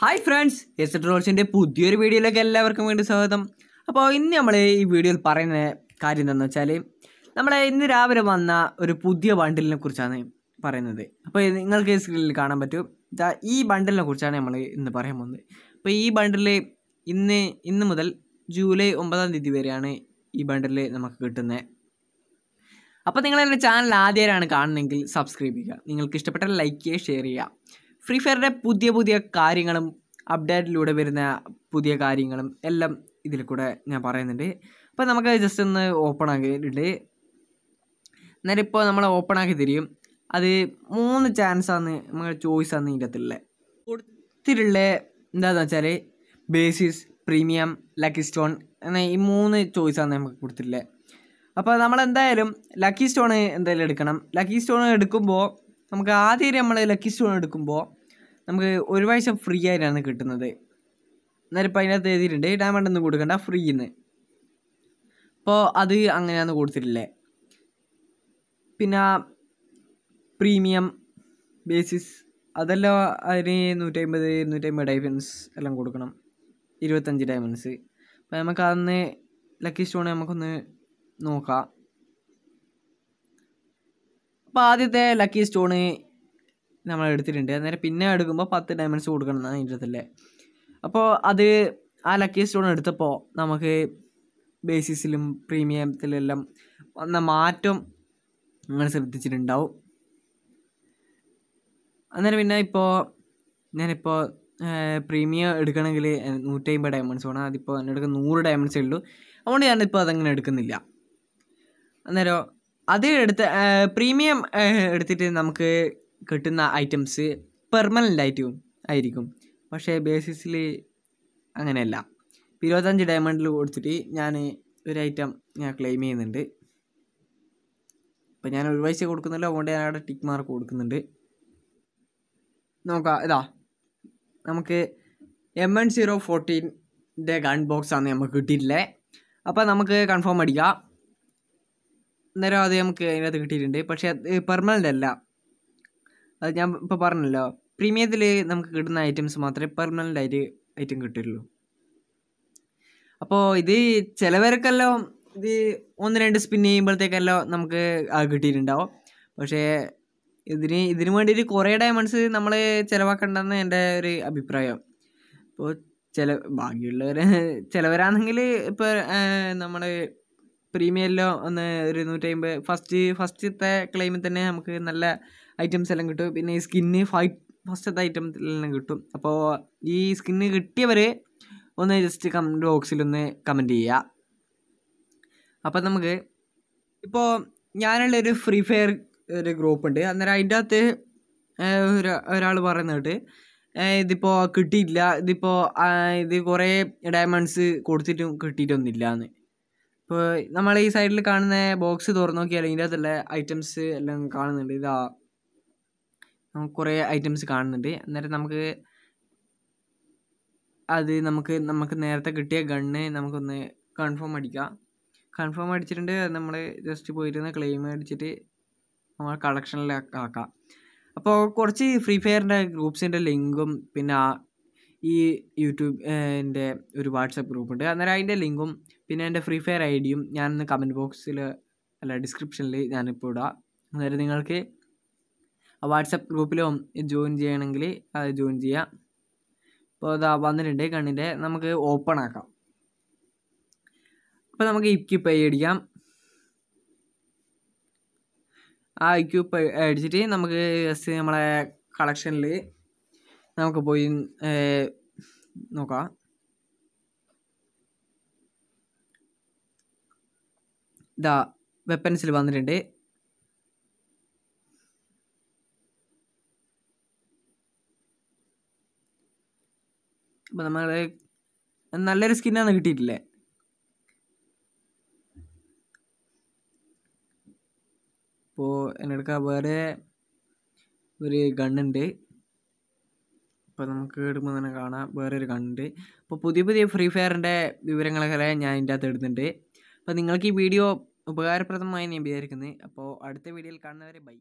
hi friends S ട്രോൾസിൻ്റെ പുതിയൊരു വീഡിയോയിലേക്ക് എല്ലാവർക്കും വേണ്ടി സ്വാഗതം അപ്പോൾ ഇന്ന് നമ്മൾ ഈ വീഡിയോയിൽ പറയുന്ന കാര്യം എന്താണെന്ന് വെച്ചാൽ നമ്മളെ ഇന്ന് രാവിലെ വന്ന ഒരു പുതിയ ബണ്ടിലിനെ കുറിച്ചാണ് പറയുന്നത് അപ്പോൾ നിങ്ങൾക്ക് സ്ക്രീനിൽ കാണാൻ പറ്റും ഈ ബണ്ടിലിനെ കുറിച്ചാണ് നമ്മൾ ഇന്ന് പറയാൻ പോകുന്നത് അപ്പോൾ ഈ ബണ്ടിൽ ഇന്ന് ഇന്ന് മുതൽ ജൂലൈ ഒമ്പതാം തീയതി വരെയാണ് ഈ ബണ്ടിൽ നമുക്ക് കിട്ടുന്നത് അപ്പോൾ നിങ്ങൾ എൻ്റെ ചാനൽ ആദ്യമായിട്ടാണ് കാണുന്നതെങ്കിൽ സബ്സ്ക്രൈബ് ചെയ്യുക നിങ്ങൾക്ക് ഇഷ്ടപ്പെട്ട ലൈക്ക് ചെയ്യുക ഷെയർ ചെയ്യുക ഫ്രീ ഫയറിൻ്റെ പുതിയ പുതിയ കാര്യങ്ങളും അപ്ഡേറ്റിലൂടെ വരുന്ന പുതിയ കാര്യങ്ങളും എല്ലാം ഇതിൽ കൂടെ ഞാൻ പറയുന്നുണ്ട് അപ്പോൾ നമുക്ക് ജസ്റ്റ് ഒന്ന് ഓപ്പൺ ആക്കിയിട്ടുണ്ട് അന്നേരം ഇപ്പോൾ നമ്മൾ ഓപ്പൺ ആക്കി തരും അത് മൂന്ന് ചാൻസാണ് നമുക്ക് ചോയ്സാണ് ഇതിൻ്റെ അകത്തുള്ള കൊടുത്തിട്ടുള്ള എന്താണെന്ന് വെച്ചാൽ ബേസിസ് പ്രീമിയം ലക്കി സ്റ്റോൺ എന്ന ഈ മൂന്ന് ചോയ്സാണ് നമുക്ക് കൊടുത്തിട്ടുള്ളത് അപ്പോൾ നമ്മൾ എന്തായാലും ലക്കി സ്റ്റോൺ എന്തായാലും എടുക്കണം ലക്കി സ്റ്റോൺ എടുക്കുമ്പോൾ നമുക്ക് ആദ്യം നമ്മൾ ലക്കി സ്റ്റോൺ എടുക്കുമ്പോൾ നമുക്ക് ഒരു പൈസ ഫ്രീ ആയിട്ടാണ് കിട്ടുന്നത് എന്നാലും ഇപ്പം അതിനകത്ത് എഴുതിയിട്ടുണ്ട് ഡയമണ്ട് ഒന്നും കൊടുക്കണ്ട ഫ്രീ എന്ന് അപ്പോൾ അത് അങ്ങനെയാണ് കൊടുത്തിട്ടില്ലേ പിന്നെ പ്രീമിയം ബേസിസ് അതെല്ലാം അതിന് നൂറ്റമ്പത് നൂറ്റമ്പത് ഡൈഫൻസ് എല്ലാം കൊടുക്കണം ഇരുപത്തഞ്ച് ഡയമണ്ട്സ് അപ്പോൾ നമുക്ക് അന്ന് ലക്കി സ്റ്റോൺ നമുക്കൊന്ന് നോക്കാം അപ്പം ആദ്യത്തെ ലക്കി സ്റ്റോണ് നമ്മൾ എടുത്തിട്ടുണ്ട് അന്നേരം പിന്നെ എടുക്കുമ്പോൾ പത്ത് ഡയമണ്ട്സ് കൊടുക്കണം എന്നാണ് അതിൻ്റെ അടുത്തല്ലേ അപ്പോൾ അത് ആ ലക്കി സ്റ്റോൺ എടുത്തപ്പോൾ നമുക്ക് ബേസിസിലും പ്രീമിയത്തിലെല്ലാം വന്ന മാറ്റം നിങ്ങൾ ശ്രദ്ധിച്ചിട്ടുണ്ടാവും അന്നേരം പിന്നെ ഇപ്പോൾ ഞാനിപ്പോൾ പ്രീമിയം എടുക്കണമെങ്കിൽ നൂറ്റമ്പത് ഡയമണ്ട്സ് വേണം അതിപ്പോൾ എൻ്റെ അടുത്ത് നൂറ് ഡയമണ്ട്സേ ഉള്ളൂ അതുകൊണ്ട് ഞാനിപ്പോൾ അതങ്ങനെ എടുക്കുന്നില്ല അന്നേരം അത് എടുത്ത് പ്രീമിയം എടുത്തിട്ട് നമുക്ക് കിട്ടുന്ന ഐറ്റംസ് പെർമനൻ്റ് ആയിട്ടും ആയിരിക്കും പക്ഷേ ബേസിസിൽ അങ്ങനെയല്ല ഇരുപത്തഞ്ച് ഡയമണ്ടിൽ കൊടുത്തിട്ട് ഞാൻ ഒരു ഐറ്റം ഞാൻ ക്ലെയിം ചെയ്യുന്നുണ്ട് ഇപ്പം ഞാൻ ഒരു പൈസ കൊടുക്കുന്നില്ല അതുകൊണ്ട് ഞാൻ അവിടെ ടിക്ക് മാർക്ക് കൊടുക്കുന്നുണ്ട് നോക്കാം ഇതാ നമുക്ക് എം എൻ സീറോ ഫോർട്ടീൻ്റെ ഗൺ ആണ് നമുക്ക് കിട്ടിയിട്ടില്ലേ അപ്പോൾ നമുക്ക് കൺഫേം അടിക്കാം അന്നേരം അത് നമുക്ക് അതിനകത്ത് കിട്ടിയിട്ടുണ്ട് പക്ഷേ അത് പെർമനൻ്റ് അല്ല അത് ഞാൻ ഇപ്പോൾ പറഞ്ഞല്ലോ പ്രീമിയത്തിൽ നമുക്ക് കിട്ടുന്ന ഐറ്റംസ് മാത്രമേ പെർമനൻ്റ് ആയിട്ട് ഐറ്റം കിട്ടുള്ളൂ അപ്പോൾ ഇത് ചിലവർക്കെല്ലാം ഇത് ഒന്ന് രണ്ട് സ്പിൻ ചെയ്യുമ്പോഴത്തേക്കെല്ലാം നമുക്ക് കിട്ടിയിട്ടുണ്ടാവും പക്ഷേ ഇതിന് ഇതിന് വേണ്ടിയിട്ട് കുറേ ഡയമണ്ട്സ് നമ്മൾ ചിലവാക്കണ്ടെന്ന് എൻ്റെ ഒരു അഭിപ്രായം ഇപ്പോൾ ചില ബാക്കിയുള്ളവർ ചിലവരാണെങ്കിൽ ഇപ്പോൾ നമ്മൾ പ്രീമിയല്ലോ ഒന്ന് ഒരു നൂറ്റമ്പത് ഫസ്റ്റ് ഫസ്റ്റത്തെ ക്ലെയിമിൽ തന്നെ നമുക്ക് നല്ല ഐറ്റംസ് എല്ലാം കിട്ടും പിന്നെ ഈ സ്കിന്ന് ഫൈറ്റ് ഫസ്റ്റത്തെ ഐറ്റംസിലെല്ലാം കിട്ടും അപ്പോൾ ഈ സ്കിന്ന് കിട്ടിയവർ ഒന്ന് ജസ്റ്റ് കമൻറ്റ് ബോക്സിലൊന്ന് കമൻറ്റ് ചെയ്യുക അപ്പം നമുക്ക് ഇപ്പോൾ ഞാനുള്ളൊരു ഫ്രീ ഫയർ ഒരു ഗ്രൂപ്പുണ്ട് അന്നേരം അതിൻ്റെ അകത്ത് ഒരാൾ പറയുന്നത് ഇതിപ്പോൾ കിട്ടിയില്ല ഇതിപ്പോൾ ഇത് കുറേ ഡയമണ്ട്സ് കൊടുത്തിട്ടും കിട്ടിയിട്ടൊന്നുമില്ല എന്ന് ഇപ്പോൾ നമ്മൾ ഈ സൈഡിൽ കാണുന്ന ബോക്സ് തുറന്നു നോക്കിയാൽ അതിൻ്റെ അകത്തുള്ള ഐറ്റംസ് എല്ലാം കാണുന്നുണ്ട് ഇതാ നമുക്ക് കുറേ ഐറ്റംസ് കാണുന്നുണ്ട് അന്നേരം നമുക്ക് അത് നമുക്ക് നമുക്ക് നേരത്തെ കിട്ടിയ ഗണ്ണ് നമുക്കൊന്ന് കൺഫേം അടിക്കാം കൺഫേം അടിച്ചിട്ടുണ്ട് നമ്മൾ ജസ്റ്റ് പോയിരുന്ന ക്ലെയിം അടിച്ചിട്ട് നമ്മൾ കളക്ഷനിലേക്ക് ആക്കാം അപ്പോൾ കുറച്ച് ഫ്രീ ഫയറിൻ്റെ ഗ്രൂപ്പ്സിൻ്റെ ലിങ്കും പിന്നെ ഈ എൻ്റെ ഒരു വാട്സപ്പ് ഗ്രൂപ്പുണ്ട് അന്നേരം അതിൻ്റെ ലിങ്കും പിന്നെ എൻ്റെ ഫ്രീ ഫയർ ഐ ഡിയും ഇന്ന് കമൻറ്റ് ബോക്സിൽ അല്ല ഡിസ്ക്രിപ്ഷനിൽ ഞാനിപ്പോൾ ഇടാം അന്നേരം നിങ്ങൾക്ക് വാട്സപ്പ് ഗ്രൂപ്പിലും ജോയിൻ ചെയ്യണമെങ്കിൽ അത് ജോയിൻ ചെയ്യാം ഇപ്പോൾ അതാ വന്നിട്ടുണ്ട് കണ്ണിൻ്റെ നമുക്ക് ഓപ്പൺ ആക്കാം അപ്പോൾ നമുക്ക് ഇപ്കി പേ അടിക്കാം ആ ഐ ക്യൂ അടിച്ചിട്ട് നമുക്ക് ജസ്റ്റ് നമ്മളെ കളക്ഷനിൽ നമുക്ക് പോയി നോക്കാം ഇതാ വെപ്പൻസിൽ വന്നിട്ടുണ്ട് അപ്പോൾ നമ്മൾ നല്ലൊരു സ്കിന്നാണ് കിട്ടിയിട്ടില്ലേ അപ്പോൾ എൻ്റെ അടുക്ക വേറെ ഒരു ഗണ്ണുണ്ട് അപ്പോൾ നമുക്ക് എടുക്കുമ്പോൾ തന്നെ കാണാം വേറെ ഒരു ഗണ്ണുണ്ട് അപ്പോൾ പുതിയ പുതിയ ഫ്രീ ഫയറിൻ്റെ വിവരങ്ങളൊക്കെ ഞാൻ ഇതിൻ്റെ അകത്ത് എടുത്തിട്ടുണ്ട് അപ്പോൾ നിങ്ങൾക്ക് ഈ വീഡിയോ ഉപകാരപ്രദമായി ഞാൻ വിചാരിക്കുന്നത് അപ്പോൾ അടുത്ത വീഡിയോയിൽ കാണുന്നവരെ ബൈ